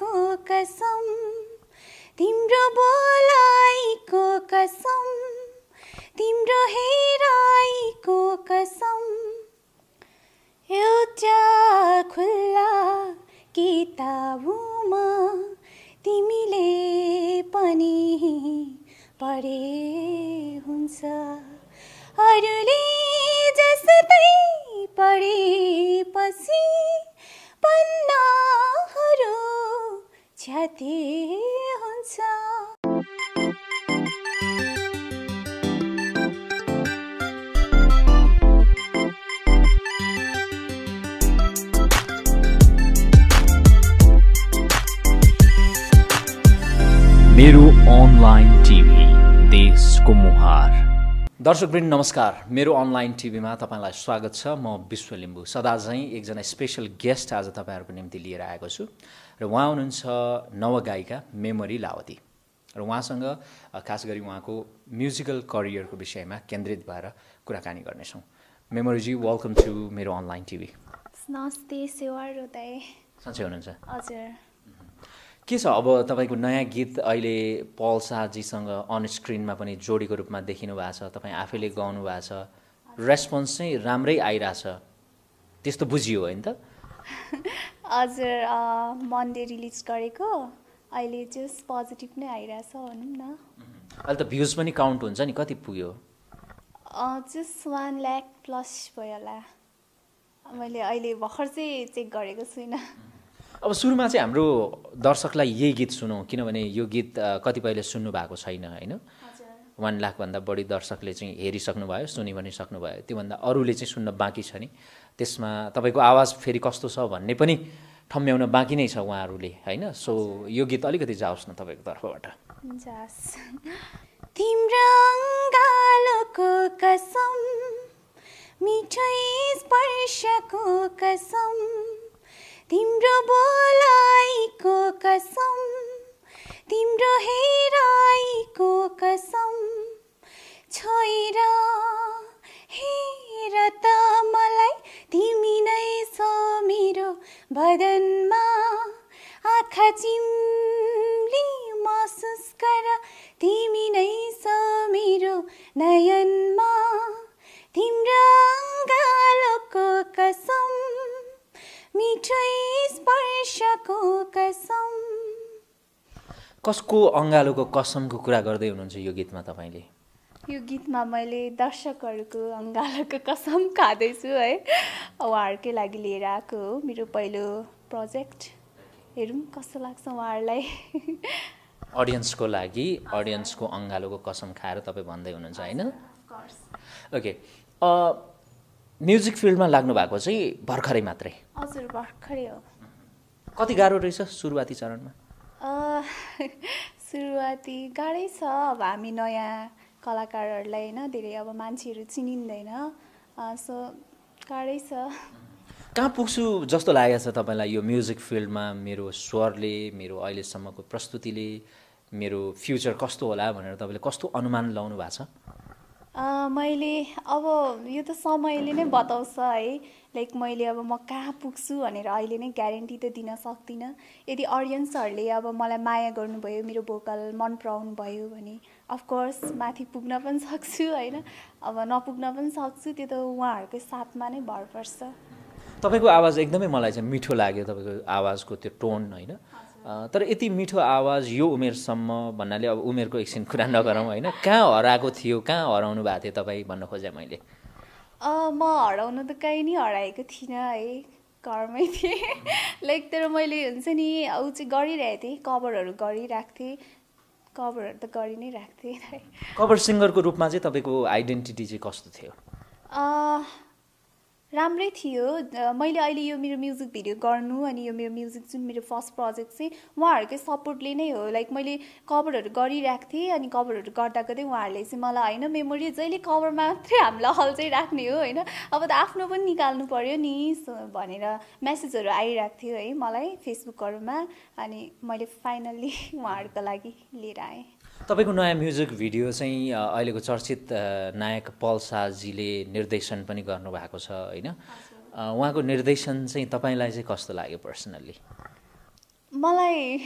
को कसम तिम्रो बोलाइको कसम तिम्रो हेराइको कसम एउटा खुल्ला किताबुमा तिमीले पनि पढे हुन्छ अरूले जस्तै पढेपछि पन्नाहरू क्षति हुन्छ मेरो अनलाइन टिभी देशको मुहार दर्शकवृन्द नमस्कार मेरो अनलाइन टिभीमा तपाईँलाई स्वागत छ म विश्व लिम्बू सदा झैँ एकजना स्पेसल गेस्ट आज तपाईँहरूको निम्ति लिएर आएको छु र उहाँ हुनुहुन्छ नवगायिका मेमोरी लावती र उहाँसँग खास गरी उहाँको म्युजिकल करियरको विषयमा केन्द्रित भएर कुराकानी गर्नेछौँ मेमोरीजी वेलकम टु मेरो अनलाइन टिभी नमस्ते सेवा सन्चै हुनुहुन्छ हजुर के छ अब तपाईँको नयाँ गीत अहिले पल शाहजीसँग अन स्क्रिनमा पनि जोडीको रूपमा देखिनु भएको छ तपाईँ आफैले गाउनु भएको छ रेस्पोन्स चाहिँ राम्रै आइरहेछ त्यस्तो बुझियो होइन त हजुर मन्डे रिलिज गरेको अहिले जस्ट पोजिटिभ नै आइरहेछ भनौँ न अहिले त भ्युज पनि काउन्ट हुन्छ नि कति पुग्यो जस्ट वान ल्याक प्लस भयो होला मैले अहिले भर्खर चाहिँ चेक गरेको छुइनँ अब सुरुमा चाहिँ हाम्रो दर्शकलाई यही गीत सुनौँ किनभने यो गीत कतिपयले सुन्नु भएको छैन होइन वान लाखभन्दा बढी दर्शकले चाहिँ हेरिसक्नुभयो सुनि पनि सक्नुभयो त्योभन्दा अरूले चाहिँ सुन्न बाँकी छ नि त्यसमा तपाईँको आवाज फेरि कस्तो छ भन्ने पनि ठम्ब्याउन बाँकी नै छ उहाँहरूले होइन सो यो गीत अलिकति जाओस् न तपाईँको तर्फबाट कसम मिठै स्पर्शको कसम तिम्रो बोलाइको कसम तिम्रो हेराईको कसम छोएर हेर त मलाई तिमी नै छ मेरो भदनमा आँखा चिम्ली महसुस गर तिमी नै छ मेरो नयनमा तिम्रो अङ्गालोको कसम मिठो स्पर्शको कसम कसको अँगालोको कसमको कुरा गर्दै हुनुहुन्छ यो गीतमा तपाईँले यो गीतमा मैले दर्शकहरूको अँगालोको कसम खाँदैछु है उहाँहरूकै लागि लिएर आएको हो मेरो पहिलो प्रोजेक्ट हेरौँ कस्तो लाग्छ उहाँहरूलाई अडियन्सको लागि अडियन्सको अँगालोको कसम खाएर तपाईँ भन्दै हुनुहुन्छ होइन ओके म्युजिक फिल्डमा लाग्नु भएको चाहिँ भर्खरै मात्रै हजुर भर्खरै हो कति गाह्रो रहेछ सुरुवाती चरणमा सुरुवाती गाह्रै छ अब हामी नयाँ कलाकारहरूलाई होइन धेरै अब मान्छेहरू चिनिँदैन सो गाह्रै छ कहाँ पुग्छु जस्तो लागेको छ तपाईँलाई यो म्युजिक फिल्डमा मेरो स्वरले मेरो अहिलेसम्मको प्रस्तुतिले मेरो फ्युचर कस्तो होला भनेर तपाईँले कस्तो अनुमान लगाउनु भएको छ मैले अब यो त समयले नै बताउँछ है लाइक मैले अब म कहाँ पुग्छु भनेर अहिले नै ग्यारेन्टी त दिन सक्दिनँ यदि अडियन्सहरूले अब मलाई माया गर्नुभयो मेरो भोकल मन पराउनु भयो भने अफकोर्स माथि पुग्न पनि सक्छु होइन अब नपुग्न पनि सक्छु त्यो त उहाँहरूकै साथमा नै भर पर्छ तपाईँको आवाज एकदमै मलाई चाहिँ मिठो लाग्यो तपाईँको आवाजको त्यो टोन होइन तर यति मिठो आवाज यो उमेरसम्म भन्नाले अब उमेरको एकछिन कुरा नगरौँ होइन कहाँ हराएको थियो कहाँ हराउनु भएको थियो तपाईँ भन्न खोजेँ मैले म हराउनु त कहीँ नै हराएको थिइनँ है घरमै थिएँ लाइक तर मैले हुन्छ नि ऊ चाहिँ गरिरहेको थिएँ कभरहरू गरिरहेको थिएँ कभरहरू त गरि नै राख्थेँ कभर सिङ्गरको रूपमा चाहिँ तपाईँको आइडेन्टिटी चाहिँ कस्तो थियो राम्रै थियो मैले अहिले यो मेरो म्युजिक भिडियो गर्नु अनि यो मेरो म्युजिक जुन मेरो फर्स्ट प्रोजेक्ट चाहिँ उहाँहरूकै सपोर्टले नै हो लाइक मैले कभरहरू गरिरहेको थिएँ अनि कभरहरू गर्दा गर्दै उहाँहरूले चाहिँ मलाई होइन मेमोरी जहिले कभर मात्रै हामीलाई चाहिँ राख्ने हो होइन अब त आफ्नो पनि निकाल्नु पऱ्यो नि भनेर मेसेजहरू आइरहेको थियो है मलाई फेसबुकहरूमा अनि मैले फाइनल्ली उहाँहरूको लागि लिएर आएँ तपाईँको नयाँ म्युजिक भिडियो चाहिँ अहिलेको चर्चित नायक पल शाहजीले निर्देशन पनि गर्नुभएको छ होइन उहाँको निर्देशन चाहिँ तपाईँलाई चाहिँ कस्तो लाग्यो पर्सनल्ली मलाई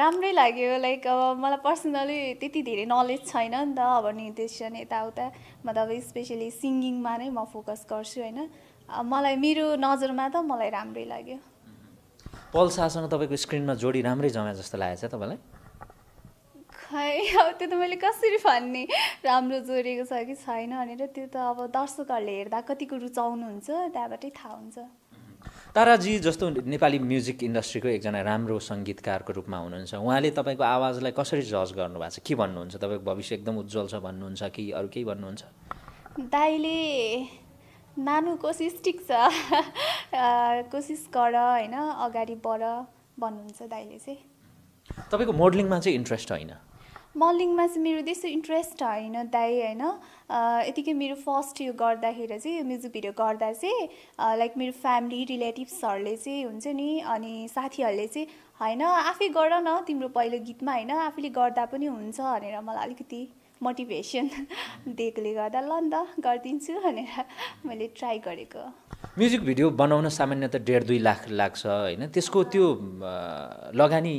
राम्रै लाग्यो लाइक अब मलाई पर्सनली त्यति धेरै नलेज छैन नि त अब निर्देशन यताउता म त अब स्पेसली सिङ्गिङमा नै म फोकस गर्छु होइन मलाई मेरो नजरमा त मलाई राम्रै लाग्यो पल शाहसँग तपाईँको स्क्रिनमा जोडी राम्रै जमा जस्तो लागेको छ तपाईँलाई है अब त्यो त मैले कसरी भन्ने राम्रो जोडेको छ कि छैन भनेर त्यो त अब दर्शकहरूले हेर्दा कतिको रुचाउनुहुन्छ त्यहाँबाटै थाहा हुन्छ ताराजी जस्तो नेपाली म्युजिक इन्डस्ट्रीको एकजना राम्रो सङ्गीतकारको रूपमा हुनुहुन्छ उहाँले तपाईँको आवाजलाई कसरी जज गर्नुभएको छ के भन्नुहुन्छ तपाईँको भविष्य एकदम उज्जवल छ भन्नुहुन्छ कि अरू केही भन्नुहुन्छ दाइले नानु कोसिस ठिक छ कोसिस गर होइन अगाडि बढ भन्नुहुन्छ दाइले चाहिँ तपाईँको मोडलिङमा चाहिँ इन्ट्रेस्ट होइन मलिङमा चाहिँ मेरो त्यस्तो इन्ट्रेस्ट होइन दाइ होइन यतिकै मेरो फर्स्ट यो गर्दाखेरि चाहिँ यो म्युजिक भिडियो गर्दा चाहिँ लाइक मेरो फ्यामिली रिलेटिभ्सहरूले चाहिँ हुन्छ नि अनि साथीहरूले चाहिँ होइन आफै गर न तिम्रो पहिलो गीतमा होइन आफैले गर्दा पनि हुन्छ भनेर मलाई अलिकति मोटिभेसन दिएकोले गर्दा ल नि त गरिदिन्छु भनेर मैले ट्राई गरेको म्युजिक भिडियो बनाउन सामान्यत डेढ दुई लाख लाग्छ होइन त्यसको त्यो लगानी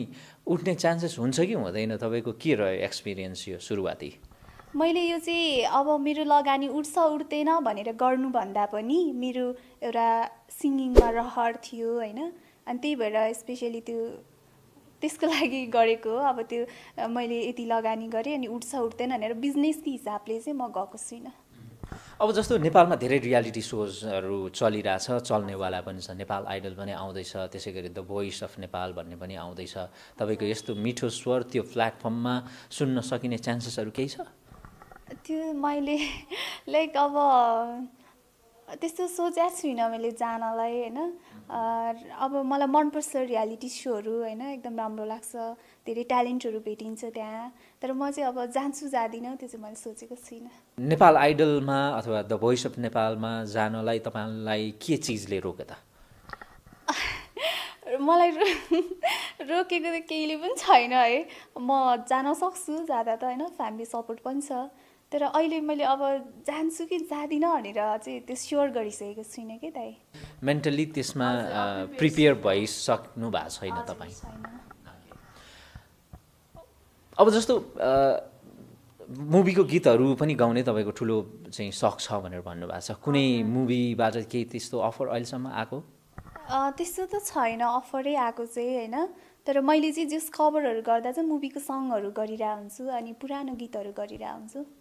उठ्ने चान्सेस हुन्छ कि हुँदैन तपाईँको के रह्यो एक्सपिरियन्स यो सुरुवाती मैले यो चाहिँ अब मेरो लगानी उठ्छ उठ्दैन भनेर गर्नुभन्दा पनि मेरो एउटा सिङ्गिङमा रहर थियो होइन अनि त्यही भएर स्पेसली त्यो त्यसको लागि गरेको हो अब त्यो मैले यति लगानी गरेँ अनि उठ्छ उठ्दैन भनेर बिजनेसको हिसाबले चाहिँ म गएको छुइनँ अब जस्तो नेपालमा धेरै रियालिटी सोजहरू चलिरहेछ चल्नेवाला पनि छ नेपाल आइडल पनि आउँदैछ त्यसै गरी द भोइस अफ नेपाल भन्ने पनि आउँदैछ तपाईँको यस्तो मिठो स्वर त्यो प्लेटफर्ममा सुन्न सकिने चान्सेसहरू केही छ त्यो मैले लाइक अब त्यस्तो सोचेको छुइनँ मैले जानलाई होइन अब मलाई मनपर्छ रियालिटी सोहरू होइन एकदम राम्रो लाग्छ धेरै ट्यालेन्टहरू भेटिन्छ त्यहाँ तर म चाहिँ अब जान्छु जाँदिनँ त्यो चाहिँ मैले सोचेको छुइनँ नेपाल आइडलमा अथवा द भोइस अफ नेपालमा जानलाई तपाईँलाई के चिजले रोके त मलाई रोकेको त केहीले पनि छैन है म जान सक्छु जाँदा त होइन फ्यामिली सपोर्ट पनि छ तर अहिले मैले अब जान्छु कि जाँदिनँ भनेर चाहिँ त्यो स्योर गरिसकेको छुइनँ कि दाइ मेन्टली त्यसमा प्रिपेयर भइसक्नु भएको छैन तपाईँ अब जस्तो मुभीको गीतहरू पनि गाउने तपाईँको ठुलो चाहिँ सक छ भनेर भन्नुभएको छ कुनै मुभीबाट केही त्यस्तो अफर अहिलेसम्म आएको त्यस्तो त छैन अफरै आएको चाहिँ होइन तर मैले चाहिँ जस कभरहरू गर्दा चाहिँ मुभीको सङहरू गरिरहेको हुन्छु अनि पुरानो गीतहरू गरिरहेको हुन्छु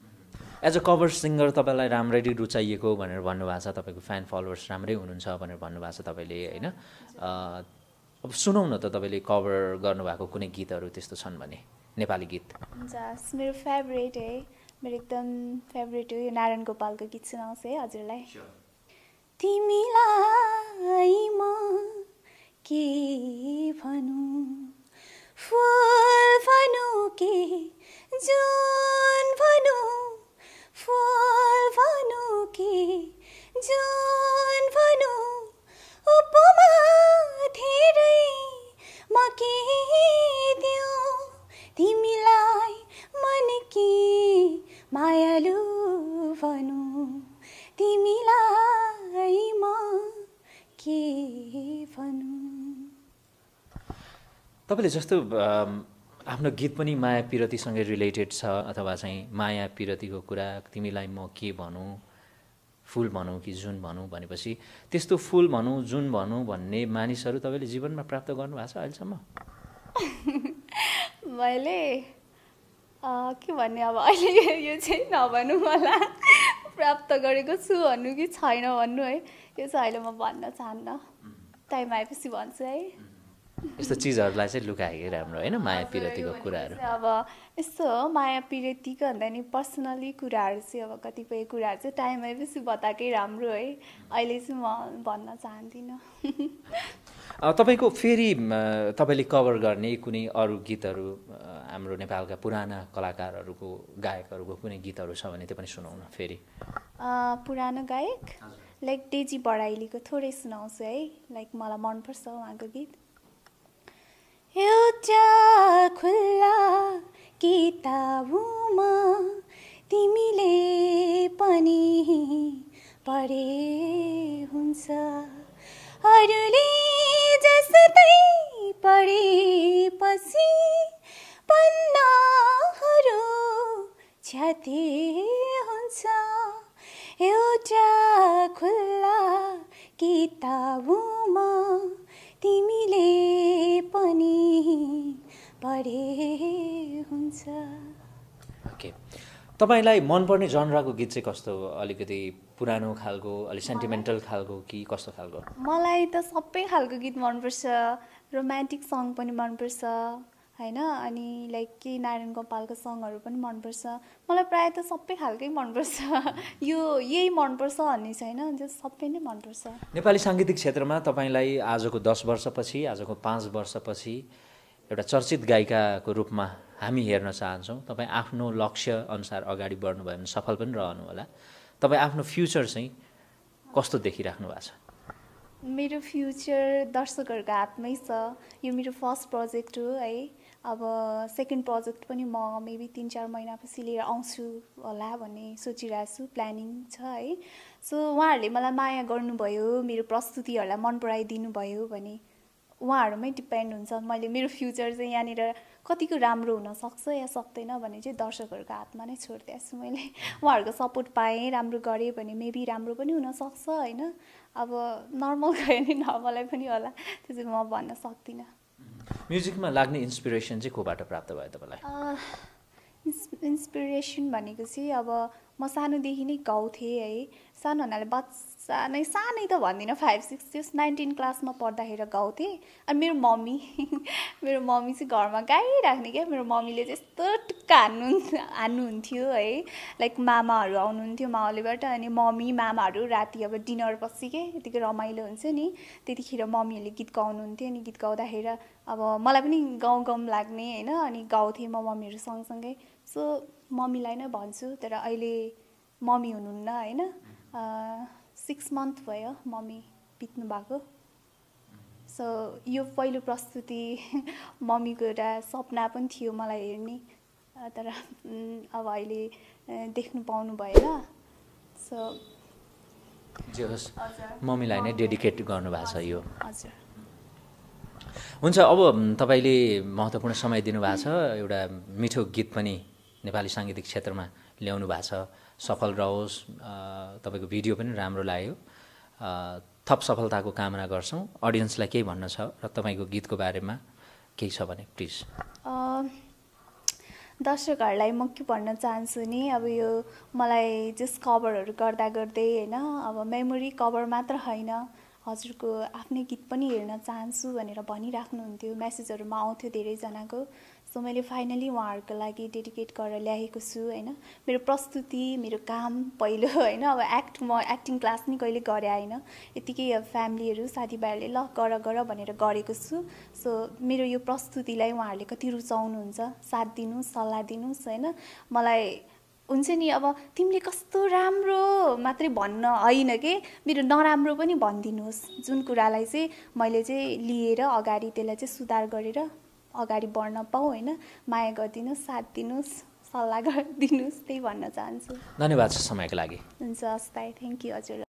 एज अ कभर सिङ्गर तपाईँलाई राम्ररी रुचाइएको भनेर भन्नुभएको छ तपाईँको फ्यान फलोवर्स राम्रै हुनुहुन्छ भनेर भन्नुभएको छ तपाईँले होइन अब सुनौ न त तपाईँले कभर गर्नुभएको कुनै गीतहरू त्यस्तो छन् भने नेपाली गीत हुन्छ मेरो फेभरेट है मेरो एकदम फेभरेट हो यो नारायण गोपालको गीत सुनाउँछु है हजुरलाई तिमीलाई म के भनु फुल भनु के जुन भनौँ ফল भनु कि जुन भनु उपमा धेरै म के दियो तिमीलाई मन कि मायालु भनु तिमीलाई म के भनु तपाईँले जस्तो आफ्नो गीत पनि माया पिरतीसँगै रिलेटेड छ अथवा चाहिँ माया पिरतीको कुरा तिमीलाई म के भनौँ फुल भनौँ कि जुन भनौँ भनेपछि त्यस्तो फुल भनौँ जुन भनौँ भन्ने मानिसहरू तपाईँले जीवनमा प्राप्त गर्नुभएको छ अहिलेसम्म मैले के भन्ने अब अहिले यो चाहिँ नभनौँ होला प्राप्त गरेको छु भन्नु कि छैन भन्नु है यो चाहिँ अहिले म भन्न चाहन्न टाइम आएपछि भन्छु है यस्तो चिजहरूलाई चाहिँ लुकाएकै राम्रो होइन माया पिरतीको कुराहरू अब यस्तो हो माया पिरतीको भन्दा नि पर्सनली कुराहरू चाहिँ अब कतिपय कुराहरू चाहिँ टाइम बेसी बताएकै राम्रो है अहिले चाहिँ म भन्न चाहदिनँ तपाईँको फेरि तपाईँले कभर गर्ने कुनै अरू गीतहरू हाम्रो नेपालका पुराना कलाकारहरूको गायकहरूको कुनै गीतहरू छ भने त्यो पनि सुनाउन फेरि पुरानो गायक लाइक डेजी बराइलीको थोरै सुनाउँछु है लाइक मलाई मनपर्छ उहाँको गीत एउटा खुल्ला किताबमा तिमीले पनि पढे हुन्छ अरूले जस्तै पढेपछि पन्नाहरू क्षति हुन्छ एउटा खुल्ला किताबमा तिमी ओके तपाईँलाई मनपर्ने जनराको गीत चाहिँ कस्तो हो अलिकति पुरानो खालको अलिक सेन्टिमेन्टल खालको कि कस्तो खालको मलाई त सबै खालको गीत मनपर्छ रोमान्टिक सङ पनि मनपर्छ होइन अनि लाइक के नारायण गोपालको सङहरू पनि मनपर्छ मलाई प्रायः त सबै खालकै मनपर्छ यो यही मनपर्छ भन्ने छैन जो सबै नै मनपर्छ नेपाली साङ्गीतिक क्षेत्रमा तपाईँलाई आजको दस वर्षपछि आजको पाँच वर्षपछि एउटा चर्चित गायिकाको रूपमा हामी हेर्न चाहन्छौँ तपाईँ आफ्नो लक्ष्य अनुसार अगाडि बढ्नुभयो भने सफल पनि रहनु होला तपाईँ आफ्नो फ्युचर चाहिँ कस्तो देखिराख्नु भएको छ मेरो फ्युचर दर्शकहरूको हातमै छ यो मेरो फर्स्ट प्रोजेक्ट हो है अब सेकेन्ड प्रोजेक्ट पनि म मेबी तिन चार महिनापछि लिएर आउँछु होला भन्ने सोचिरहेको छु प्लानिङ छ है सो उहाँहरूले मलाई माया गर्नुभयो मेरो प्रस्तुतिहरूलाई मन पराइदिनु भयो भने उहाँहरूमै डिपेन्ड हुन्छ मैले मेरो फ्युचर चाहिँ यहाँनिर कतिको राम्रो हुनसक्छ या सक्दैन भने चाहिँ दर्शकहरूको हातमा नै छोडिदिएको छु मैले उहाँहरूको सपोर्ट पाएँ राम्रो गरेँ भने मेबी राम्रो पनि हुनसक्छ होइन अब नर्मल गयो भने नर्मलै पनि होला त्यो चाहिँ म भन्न सक्दिनँ म्युजिकमा लाग्ने इन्सपिरेसन चाहिँ कोबाट प्राप्त भयो तपाईँलाई इन्स इन्सपिरेसन भनेको चाहिँ अब म सानोदेखि नै गाउँथेँ है सानो हुनाले बच सानै सानै त भन्दिनँ फाइभ सिक्स त्यस नाइन्टिन क्लासमा पढ्दाखेरि गाउँथेँ अनि मेरो मम्मी मेरो मम्मी चाहिँ घरमा गाइराख्ने क्या मेरो मम्मीले चाहिँ यस्तो टुक्का हान्नु हान्नुहुन्थ्यो है लाइक मामाहरू आउनुहुन्थ्यो माओलीबाट अनि मम्मी मामाहरू राति अब डिनर पछि के यतिकै रमाइलो हुन्छ नि त्यतिखेर मम्मीहरूले गीत गाउनुहुन्थ्यो अनि गीत गाउँदाखेरि अब मलाई पनि गाउँ गाउँ लाग्ने होइन अनि गाउँथेँ म मम्मीहरू सँगसँगै सो मम्मीलाई नै भन्छु तर अहिले मम्मी हुनुहुन्न होइन सिक्स मन्थ भयो मम्मी बित्नु भएको सो यो पहिलो प्रस्तुति मम्मीको एउटा सपना पनि थियो मलाई हेर्ने तर अब अहिले देख्नु पाउनु भएन सो जे होस् मम्मीलाई नै डेडिकेट गर्नुभएको छ यो हजुर हुन्छ अब तपाईँले महत्त्वपूर्ण समय दिनुभएको छ एउटा मिठो गीत पनि नेपाली साङ्गीतिक क्षेत्रमा ल्याउनु भएको छ सफल रहोस् तपाईँको भिडियो पनि राम्रो लाग्यो थप सफलताको कामना गर्छौँ अडियन्सलाई केही भन्न छ र तपाईँको गीतको बारेमा केही छ भने प्लिज दर्शकहरूलाई म के भन्न चाहन्छु नि अब यो मलाई जस कभरहरू गर्दा गर्दै होइन अब मेमोरी कभर मात्र होइन हजुरको आफ्नै गीत पनि हेर्न चाहन्छु भनेर भनिराख्नुहुन्थ्यो मेसेजहरूमा आउँथ्यो धेरैजनाको सो मैले फाइनली उहाँहरूको लागि डेडिकेट गरेर ल्याएको छु होइन मेरो प्रस्तुति मेरो काम पहिलो होइन अब एक्ट म एक्टिङ क्लास नि कहिले गरेँ होइन यतिकै अब फ्यामिलीहरू साथीभाइहरूले ल गर गर भनेर गरेको छु सो मेरो यो प्रस्तुतिलाई उहाँहरूले कति रुचाउनुहुन्छ साथ दिनुहोस् सल्लाह दिनुहोस् होइन मलाई हुन्छ नि अब तिमीले कस्तो राम्रो मात्रै भन्न होइन कि मेरो नराम्रो पनि भनिदिनुहोस् जुन कुरालाई चाहिँ मैले चाहिँ लिएर अगाडि त्यसलाई चाहिँ सुधार गरेर अगाडि बढ्न पाऊ होइन माया गरिदिनुहोस् साथ दिनुहोस् सल्लाह गरिदिनुहोस् त्यही भन्न चाहन्छु धन्यवाद समयको लागि हुन्छ हस् थ्याङ्क यू हजुर